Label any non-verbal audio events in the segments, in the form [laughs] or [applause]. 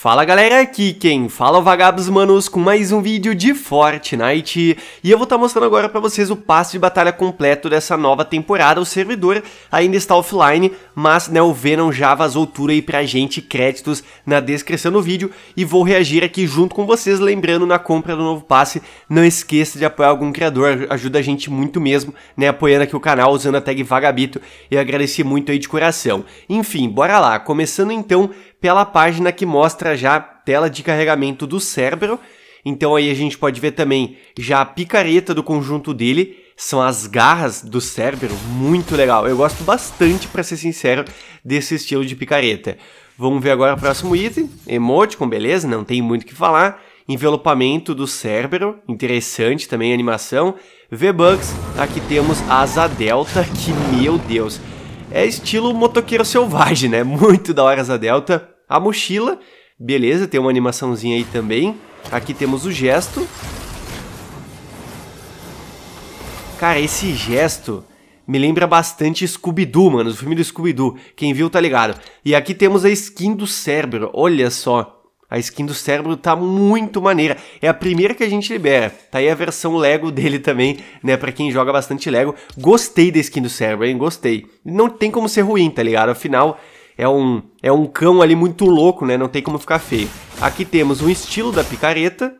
Fala galera, aqui quem fala é o Vagabos Manos com mais um vídeo de Fortnite e eu vou estar tá mostrando agora para vocês o passe de batalha completo dessa nova temporada, o servidor ainda está offline, mas né, o Venom já vazou tudo aí pra gente, créditos na descrição do vídeo e vou reagir aqui junto com vocês, lembrando na compra do novo passe, não esqueça de apoiar algum criador, ajuda a gente muito mesmo, né, apoiando aqui o canal, usando a tag Vagabito e agradecer muito aí de coração. Enfim, bora lá, começando então pela página que mostra já a tela de carregamento do Cérebro. Então aí a gente pode ver também já a picareta do conjunto dele, são as garras do Cérebro. muito legal. Eu gosto bastante, para ser sincero, desse estilo de picareta. Vamos ver agora o próximo item, Emote com beleza, não tem muito o que falar. Envelopamento do Cérebro. interessante também a animação. V-Bucks, aqui temos a Asa Delta, que meu Deus, é estilo motoqueiro selvagem, né? [laughs] Muito da hora essa Delta. A mochila, beleza, tem uma animaçãozinha aí também. Aqui temos o gesto. Cara, esse gesto me lembra bastante Scooby-Doo, mano, o filme do Scooby-Doo. Quem viu tá ligado. E aqui temos a skin do Cérebro, olha só. A skin do cérebro tá muito maneira. É a primeira que a gente libera. Tá aí a versão Lego [laughs] dele também, né? Pra quem joga bastante Lego. Gostei da skin do cérebro, hein? Gostei. Não tem como ser ruim, tá ligado? Afinal, é um, é um cão ali muito louco, né? Não tem como ficar feio. Aqui temos um estilo da picareta.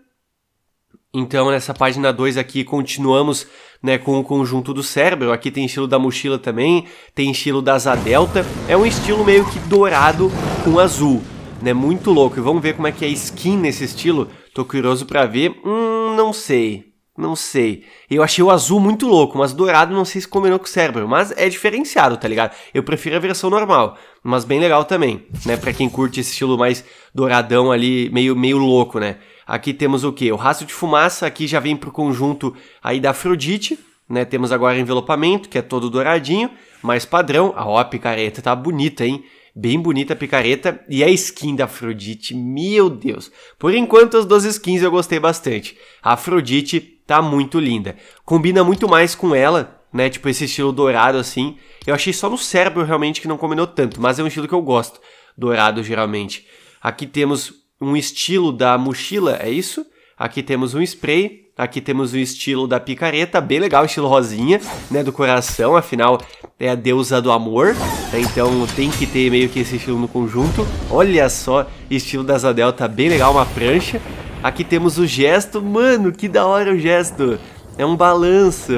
Então, nessa página 2 aqui, continuamos né, com o conjunto do cérebro. Aqui tem estilo da mochila também, tem estilo da asa delta. É um estilo meio que dourado com azul né? Muito louco. E vamos ver como é que é skin nesse estilo. Tô curioso para ver. Hum, não sei. Não sei. Eu achei o azul muito louco, mas dourado não sei se combinou com o cérebro. Mas é diferenciado, tá ligado? Eu prefiro a versão normal, mas bem legal também, né? Pra quem curte esse estilo mais douradão ali, meio, meio louco, né? Aqui temos o que? O rastro de fumaça, aqui já vem pro conjunto aí da Afrodite, né? Temos agora envelopamento, que é todo douradinho, mais padrão. A op careta tá bonita, hein? Bem bonita a picareta e a skin da Afrodite, meu Deus. Por enquanto as duas skins eu gostei bastante. A Afrodite tá muito linda. Combina muito mais com ela, né? Tipo esse estilo dourado assim. Eu achei só no cérebro realmente que não combinou tanto, mas é um estilo que eu gosto. Dourado geralmente. Aqui temos um estilo da mochila, é isso? Aqui temos um spray Aqui temos o estilo da picareta, bem legal, estilo rosinha, né, do coração, afinal é a deusa do amor, né, então tem que ter meio que esse estilo no conjunto. Olha só, estilo da Zadelta bem legal, uma prancha. Aqui temos o gesto, mano, que da hora o gesto. É um balanço.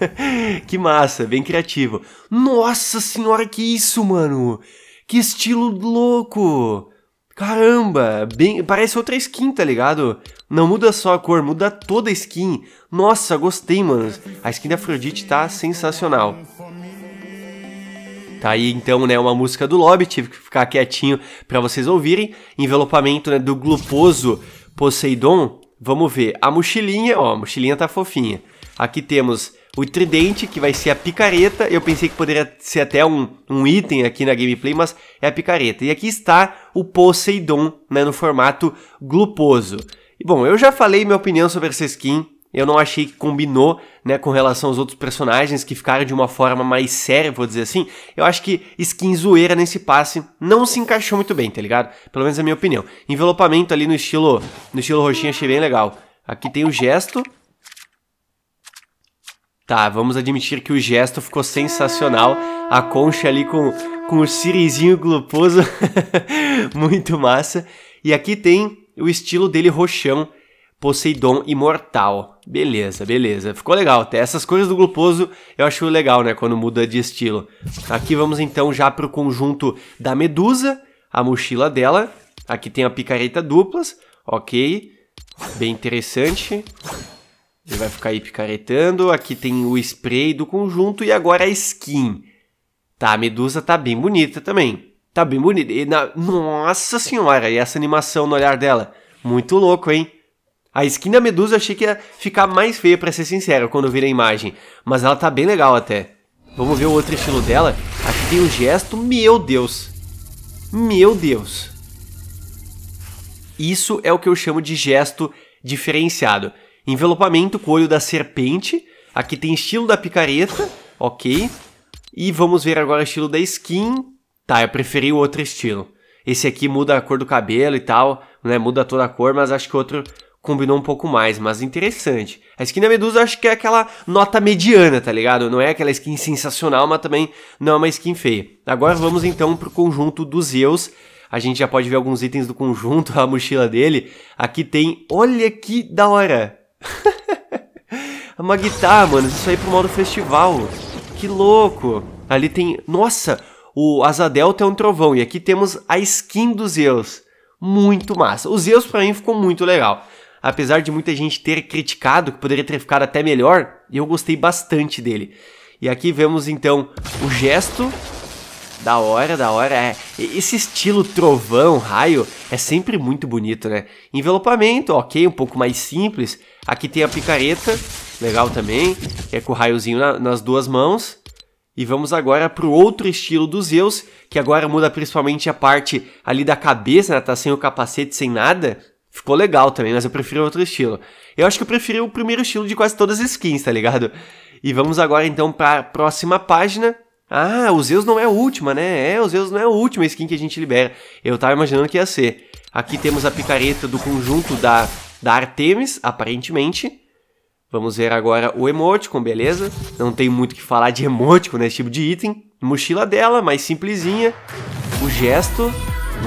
[laughs] que massa, bem criativo. Nossa senhora, que isso, mano! Que estilo louco! Caramba, bem, parece outra skin, tá ligado? Não muda só a cor, muda toda a skin. Nossa, gostei, mano. A skin da Afrodite tá sensacional. Tá aí então, né, uma música do Lobby, tive que ficar quietinho para vocês ouvirem. Envelopamento, né, do gluposo Poseidon. Vamos ver. A mochilinha, ó, a mochilinha tá fofinha. Aqui temos o tridente, que vai ser a picareta. Eu pensei que poderia ser até um, um item aqui na gameplay, mas é a picareta. E aqui está o Poseidon, né, no formato gluposo. E, bom, eu já falei minha opinião sobre essa skin. Eu não achei que combinou, né, com relação aos outros personagens que ficaram de uma forma mais séria, vou dizer assim. Eu acho que skin zoeira nesse passe não se encaixou muito bem, tá ligado? Pelo menos é a minha opinião. Envelopamento ali no estilo, no estilo roxinho achei bem legal. Aqui tem o gesto, Tá, vamos admitir que o gesto ficou sensacional. A concha ali com, com o sirizinho gloposo, [laughs] muito massa. E aqui tem o estilo dele roxão, Poseidon Imortal. Beleza, beleza. Ficou legal. Até essas coisas do Gluposo eu acho legal, né? Quando muda de estilo. Aqui vamos então já pro conjunto da Medusa, a mochila dela. Aqui tem a picareta duplas, ok. Bem interessante. Ele vai ficar aí picaretando. Aqui tem o spray do conjunto e agora a skin. Tá, a medusa tá bem bonita também. Tá bem bonita. E na... Nossa senhora, e essa animação no olhar dela? Muito louco, hein? A skin da medusa eu achei que ia ficar mais feia, para ser sincero, quando eu vi a imagem. Mas ela tá bem legal até. Vamos ver o outro estilo dela? Aqui tem o um gesto, meu Deus. Meu Deus. Isso é o que eu chamo de gesto diferenciado. Envelopamento, coelho da serpente. Aqui tem estilo da picareta, ok. E vamos ver agora o estilo da skin. Tá, eu preferi o outro estilo. Esse aqui muda a cor do cabelo e tal, né? Muda toda a cor, mas acho que o outro combinou um pouco mais, mas interessante. A skin da Medusa acho que é aquela nota mediana, tá ligado? Não é aquela skin sensacional, mas também não é uma skin feia. Agora vamos então pro conjunto dos Zeus. A gente já pode ver alguns itens do conjunto, [laughs] a mochila dele. Aqui tem, olha que da hora, é [laughs] uma guitarra, mano. Isso aí pro modo festival. Que louco. Ali tem... Nossa, o Azadel tem é um trovão. E aqui temos a skin do Zeus. Muito massa. O Zeus pra mim ficou muito legal. Apesar de muita gente ter criticado, que poderia ter ficado até melhor, eu gostei bastante dele. E aqui vemos então o gesto da hora, da hora, é. Esse estilo trovão, raio, é sempre muito bonito, né? Envelopamento, ok, um pouco mais simples. Aqui tem a picareta, legal também, é com o raiozinho na, nas duas mãos. E vamos agora pro outro estilo dos Zeus, que agora muda principalmente a parte ali da cabeça, né? Tá sem o capacete, sem nada. Ficou legal também, mas eu prefiro outro estilo. Eu acho que eu prefiro o primeiro estilo de quase todas as skins, tá ligado? E vamos agora então para próxima página, ah, o Zeus não é a última, né? É, o Zeus não é a última skin que a gente libera. Eu tava imaginando que ia ser. Aqui temos a picareta do conjunto da, da Artemis, aparentemente. Vamos ver agora o emoticon, beleza? Não tem muito o que falar de emoticon nesse né? tipo de item. Mochila dela, mais simplesinha. O gesto...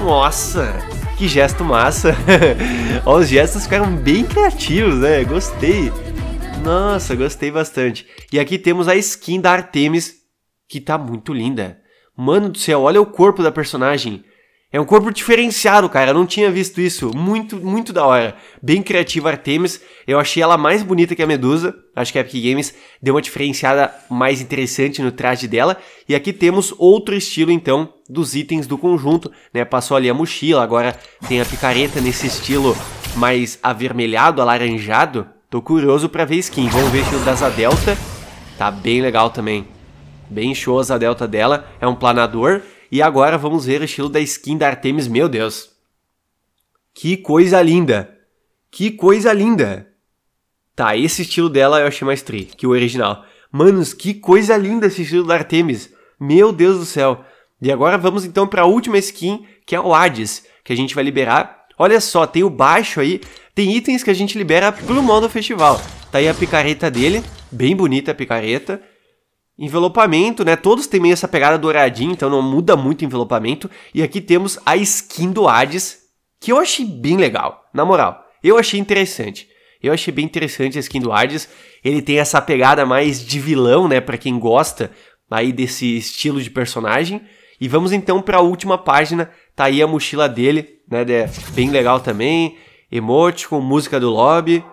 Nossa, que gesto massa. [laughs] Ó, os gestos ficaram bem criativos, né? Gostei. Nossa, gostei bastante. E aqui temos a skin da Artemis que tá muito linda. Mano do céu, olha o corpo da personagem. É um corpo diferenciado, cara. Eu não tinha visto isso. Muito, muito da hora. Bem criativa a Artemis. Eu achei ela mais bonita que a Medusa. Acho que a Epic Games deu uma diferenciada mais interessante no traje dela. E aqui temos outro estilo, então, dos itens do conjunto. Né? Passou ali a mochila, agora tem a picareta nesse estilo mais avermelhado, alaranjado. Tô curioso para ver skin. Vamos ver o das a Delta. Tá bem legal também bem shows a delta dela, é um planador. E agora vamos ver o estilo da skin da Artemis, meu Deus. Que coisa linda! Que coisa linda! Tá, esse estilo dela eu achei mais tri que o original. Manos, que coisa linda esse estilo da Artemis! Meu Deus do céu! E agora vamos então para a última skin, que é o Hades, que a gente vai liberar. Olha só, tem o baixo aí, tem itens que a gente libera pelo modo festival. Tá aí a picareta dele, bem bonita a picareta. Envelopamento, né? Todos têm meio essa pegada douradinha, então não muda muito o envelopamento. E aqui temos a skin do Hades, que eu achei bem legal, na moral. Eu achei interessante. Eu achei bem interessante a skin do Hades. Ele tem essa pegada mais de vilão, né? Para quem gosta aí desse estilo de personagem. E vamos então para a última página. Tá aí a mochila dele, né? É bem legal também. Emoticon, música do lobby.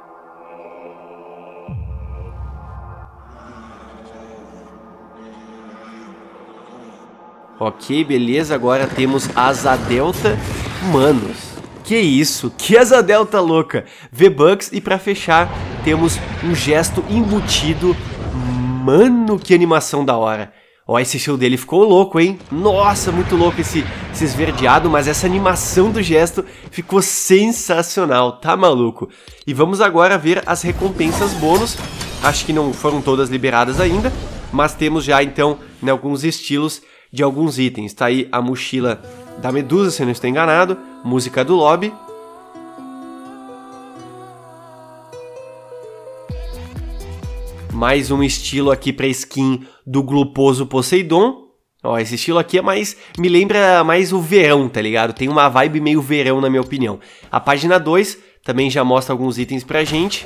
Ok, beleza, agora temos asa delta. Manos, que isso, que asa delta louca. V-Bucks e pra fechar temos um gesto embutido. Mano, que animação da hora. Ó, esse show dele ficou louco, hein? Nossa, muito louco esse, esse esverdeado, mas essa animação do gesto ficou sensacional, tá maluco? E vamos agora ver as recompensas bônus. Acho que não foram todas liberadas ainda, mas temos já então em né, alguns estilos de alguns itens. Tá aí a mochila da Medusa, se não estou enganado, música do Lobby. Mais um estilo aqui para skin do Gluposo Poseidon. Ó, esse estilo aqui é mais. me lembra mais o verão, tá ligado? Tem uma vibe meio verão, na minha opinião. A página 2 também já mostra alguns itens pra gente.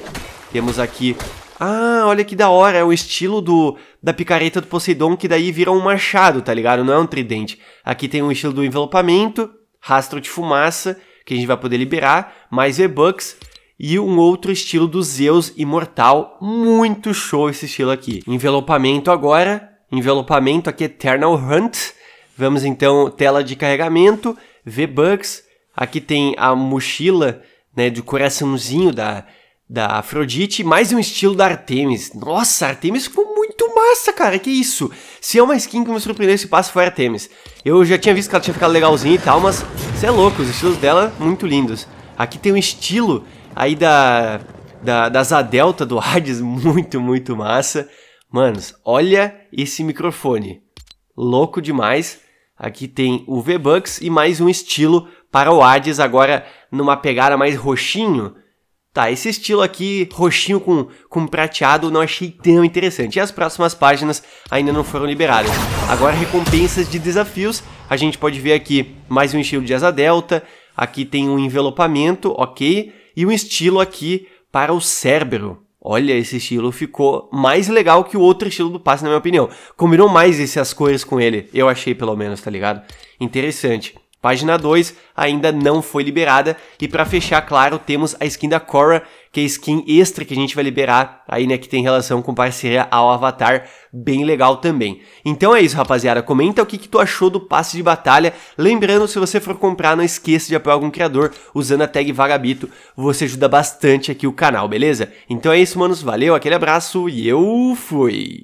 Temos aqui ah, olha que da hora, é o estilo do da picareta do Poseidon que daí vira um machado, tá ligado? Não é um tridente. Aqui tem um estilo do envelopamento, rastro de fumaça, que a gente vai poder liberar, mais V-Bucks e um outro estilo do Zeus Imortal. Muito show esse estilo aqui. Envelopamento agora, envelopamento aqui Eternal Hunt. Vamos então tela de carregamento, V-Bucks. Aqui tem a mochila, né, do coraçãozinho da da Afrodite, mais um estilo da Artemis. Nossa, a Artemis ficou muito massa, cara, que isso. Se é uma skin que me surpreendeu esse passo foi a Artemis. Eu já tinha visto que ela tinha ficado legalzinha e tal, mas você é louco, os estilos dela muito lindos. Aqui tem um estilo aí da, da, das A do Hades, [laughs] muito, muito massa. Manos, olha esse microfone, louco demais. Aqui tem o V-Bucks e mais um estilo para o Hades, agora numa pegada mais roxinho, Tá, esse estilo aqui, roxinho com, com prateado, não achei tão interessante. E as próximas páginas ainda não foram liberadas. Agora, recompensas de desafios. A gente pode ver aqui mais um estilo de asa delta. Aqui tem um envelopamento, ok. E um estilo aqui para o cérebro. Olha, esse estilo ficou mais legal que o outro estilo do passe, na minha opinião. Combinou mais essas cores com ele, eu achei pelo menos, tá ligado? Interessante. Página 2 ainda não foi liberada. E para fechar, claro, temos a skin da Korra, que é a skin extra que a gente vai liberar aí, né, que tem relação com parceria ao Avatar, bem legal também. Então é isso, rapaziada, comenta o que, que tu achou do passe de batalha, lembrando, se você for comprar, não esqueça de apoiar algum criador usando a tag Vagabito, você ajuda bastante aqui o canal, beleza? Então é isso, manos, valeu, aquele abraço e eu fui!